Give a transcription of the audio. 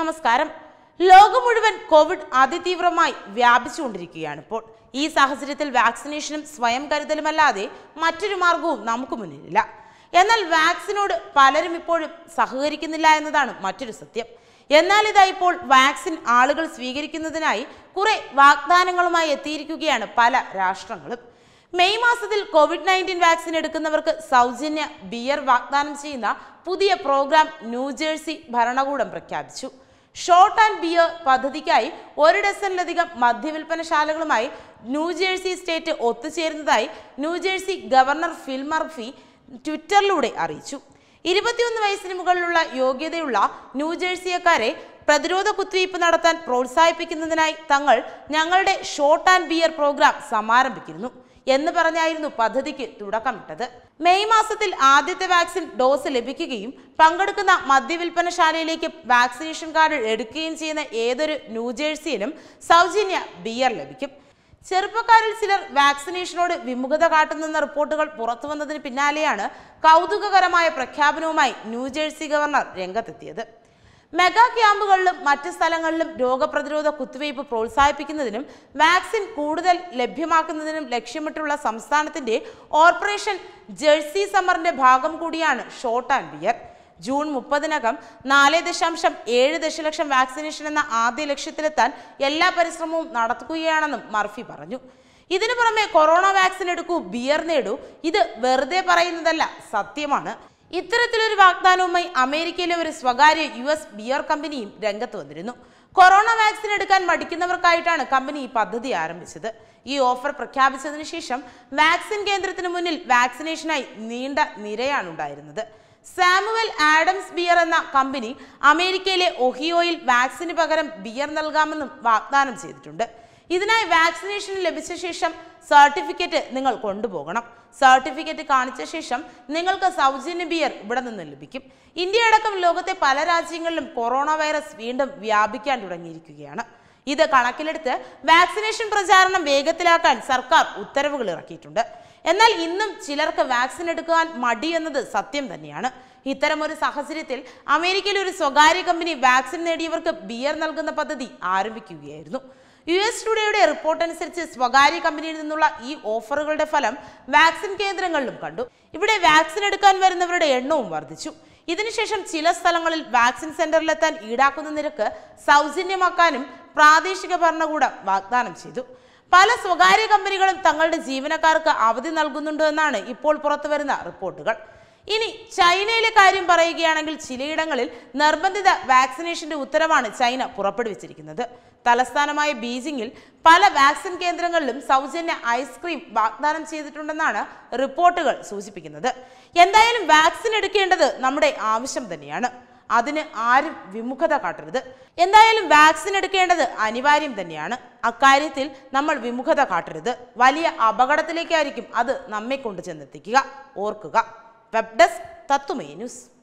നമസ്കാരം ലോകം മുഴുവൻ കോവിഡ് അതിതീവ്രമായി വ്യാപിച്ചുകൊണ്ടിരിക്കുകയാണ് ഇപ്പോൾ ഈ സാഹചര്യത്തിൽ വാക്സിനേഷനും സ്വയം കരുതലുമല്ലാതെ മറ്റൊരു മാർഗവും നമുക്ക് മുന്നിലില്ല എന്നാൽ വാക്സിനോട് പലരും ഇപ്പോഴും സഹകരിക്കുന്നില്ല എന്നതാണ് മറ്റൊരു സത്യം എന്നാൽ ഇതാ ഇപ്പോൾ വാക്സിൻ ആളുകൾ സ്വീകരിക്കുന്നതിനായി കുറെ വാഗ്ദാനങ്ങളുമായി എത്തിയിരിക്കുകയാണ് പല രാഷ്ട്രങ്ങളും മെയ് മാസത്തിൽ കോവിഡ് നയൻറ്റീൻ വാക്സിൻ എടുക്കുന്നവർക്ക് സൗജന്യ ബിയർ വാഗ്ദാനം ചെയ്യുന്ന പുതിയ പ്രോഗ്രാം ന്യൂജേഴ്സി ഭരണകൂടം പ്രഖ്യാപിച്ചു ഷോർട്ട് ആൻഡ് ബിയർ പദ്ധതിക്കായി ഒരു ഡസനിലധികം ശാലകളുമായി ന്യൂജേഴ്സി സ്റ്റേറ്റ് ഒത്തുചേരുന്നതായി ന്യൂജേഴ്സി ഗവർണർ ഫിൽ മർഫി ട്വിറ്ററിലൂടെ അറിയിച്ചു ഇരുപത്തിയൊന്ന് വയസ്സിന് മുകളിലുള്ള യോഗ്യതയുള്ള ന്യൂജേഴ്സിയക്കാരെ പ്രതിരോധ കുത്തിവയ്പ് നടത്താൻ പ്രോത്സാഹിപ്പിക്കുന്നതിനായി തങ്ങൾ ഞങ്ങളുടെ ഷോർട്ട് ആൻഡ് ബിയർ പ്രോഗ്രാം സമാരംഭിക്കുന്നു എന്ന് പറഞ്ഞായിരുന്നു പദ്ധതിക്ക് തുടക്കമിട്ടത് മെയ് മാസത്തിൽ ആദ്യത്തെ വാക്സിൻ ഡോസ് ലഭിക്കുകയും പങ്കെടുക്കുന്ന മദ്യവിൽപ്പനശാലയിലേക്ക് വാക്സിനേഷൻ കാർഡ് എടുക്കുകയും ചെയ്യുന്ന ഏതൊരു ന്യൂജേഴ്സിയിലും സൗജന്യ ബിയർ ലഭിക്കും ചെറുപ്പക്കാരിൽ ചിലർ വാക്സിനേഷനോട് വിമുഖത കാട്ടുന്നെന്ന റിപ്പോർട്ടുകൾ പുറത്തു വന്നതിന് പിന്നാലെയാണ് കൗതുകകരമായ പ്രഖ്യാപനവുമായി ന്യൂജേഴ്സി ഗവർണർ രംഗത്തെത്തിയത് മെഗാ ക്യാമ്പുകളിലും മറ്റ് സ്ഥലങ്ങളിലും രോഗപ്രതിരോധ കുത്തിവയ്പ് പ്രോത്സാഹിപ്പിക്കുന്നതിനും വാക്സിൻ കൂടുതൽ ലഭ്യമാക്കുന്നതിനും ലക്ഷ്യമിട്ടുള്ള സംസ്ഥാനത്തിന്റെ ഓപ്പറേഷൻ ജേഴ്സി സമ്മറിന്റെ ഭാഗം കൂടിയാണ് ഷോട്ട് ആൻഡ് ബിയർ ജൂൺ മുപ്പതിനകം നാല് ദശാംശം ഏഴ് ദശലക്ഷം വാക്സിനേഷൻ എന്ന ആദ്യ ലക്ഷ്യത്തിലെത്താൻ എല്ലാ പരിശ്രമവും നടത്തുകയാണെന്നും മർഫി പറഞ്ഞു ഇതിനു പുറമെ കൊറോണ വാക്സിൻ എടുക്കൂ ബിയർ നേടൂ ഇത് വെറുതെ പറയുന്നതല്ല സത്യമാണ് ഇത്തരത്തിലൊരു വാഗ്ദാനവുമായി അമേരിക്കയിലെ ഒരു സ്വകാര്യ യു എസ് ബിയർ കമ്പനിയും രംഗത്ത് വന്നിരുന്നു കൊറോണ വാക്സിൻ എടുക്കാൻ മടിക്കുന്നവർക്കായിട്ടാണ് കമ്പനി ഈ പദ്ധതി ആരംഭിച്ചത് ഈ ഓഫർ പ്രഖ്യാപിച്ചതിന് ശേഷം വാക്സിൻ കേന്ദ്രത്തിന് മുന്നിൽ വാക്സിനേഷനായി നീണ്ട നിരയാണ് ഉണ്ടായിരുന്നത് സാമുവൽ ആഡംസ് ബിയർ എന്ന കമ്പനി അമേരിക്കയിലെ ഒഹിയോയിൽ വാക്സിന് പകരം ബിയർ നൽകാമെന്നും വാഗ്ദാനം ചെയ്തിട്ടുണ്ട് ഇതിനായി വാക്സിനേഷൻ ലഭിച്ച ശേഷം സർട്ടിഫിക്കറ്റ് നിങ്ങൾ കൊണ്ടുപോകണം സർട്ടിഫിക്കറ്റ് കാണിച്ച ശേഷം നിങ്ങൾക്ക് സൗജന്യ ബിയർ ഇവിടെ നിന്ന് ലഭിക്കും ഇന്ത്യ അടക്കം ലോകത്തെ പല രാജ്യങ്ങളിലും കൊറോണ വൈറസ് വീണ്ടും വ്യാപിക്കാൻ തുടങ്ങിയിരിക്കുകയാണ് ഇത് കണക്കിലെടുത്ത് വാക്സിനേഷൻ പ്രചാരണം വേഗത്തിലാക്കാൻ സർക്കാർ ഉത്തരവുകൾ ഇറക്കിയിട്ടുണ്ട് എന്നാൽ ഇന്നും ചിലർക്ക് വാക്സിൻ എടുക്കാൻ മടിയെന്നത് സത്യം തന്നെയാണ് ഇത്തരമൊരു സാഹചര്യത്തിൽ അമേരിക്കയിലെ ഒരു സ്വകാര്യ കമ്പനി വാക്സിൻ നേടിയവർക്ക് ബിയർ നൽകുന്ന പദ്ധതി ആരംഭിക്കുകയായിരുന്നു യു എസ് ടുഡേയുടെ റിപ്പോർട്ട് അനുസരിച്ച് സ്വകാര്യ കമ്പനിയിൽ നിന്നുള്ള ഈ ഓഫറുകളുടെ ഫലം വാക്സിൻ കേന്ദ്രങ്ങളിലും കണ്ടു ഇവിടെ വാക്സിൻ എടുക്കാൻ വരുന്നവരുടെ എണ്ണവും വർദ്ധിച്ചു ഇതിനുശേഷം ചില സ്ഥലങ്ങളിൽ വാക്സിൻ സെന്ററിലെത്താൻ ഈടാക്കുന്ന നിരക്ക് സൗജന്യമാക്കാനും പ്രാദേശിക ഭരണകൂടം വാഗ്ദാനം ചെയ്തു പല സ്വകാര്യ കമ്പനികളും തങ്ങളുടെ ജീവനക്കാർക്ക് അവധി നൽകുന്നുണ്ടെന്നാണ് ഇപ്പോൾ പുറത്തുവരുന്ന റിപ്പോർട്ടുകൾ ഇനി ചൈനയിലെ കാര്യം പറയുകയാണെങ്കിൽ ചിലയിടങ്ങളിൽ നിർബന്ധിത വാക്സിനേഷന്റെ ഉത്തരവാണ് ചൈന പുറപ്പെടുവിച്ചിരിക്കുന്നത് തലസ്ഥാനമായ ബീജിംഗിൽ പല വാക്സിൻ കേന്ദ്രങ്ങളിലും സൗജന്യ ഐസ്ക്രീം വാഗ്ദാനം ചെയ്തിട്ടുണ്ടെന്നാണ് റിപ്പോർട്ടുകൾ സൂചിപ്പിക്കുന്നത് എന്തായാലും വാക്സിൻ എടുക്കേണ്ടത് നമ്മുടെ ആവശ്യം തന്നെയാണ് അതിന് ആരും വിമുഖത കാട്ടരുത് എന്തായാലും വാക്സിൻ എടുക്കേണ്ടത് അനിവാര്യം തന്നെയാണ് അക്കാര്യത്തിൽ നമ്മൾ വിമുഖത കാട്ടരുത് വലിയ അപകടത്തിലേക്കായിരിക്കും അത് നമ്മെ കൊണ്ട് ചെന്നെത്തിക്കുക ഓർക്കുക web desk Tattu News.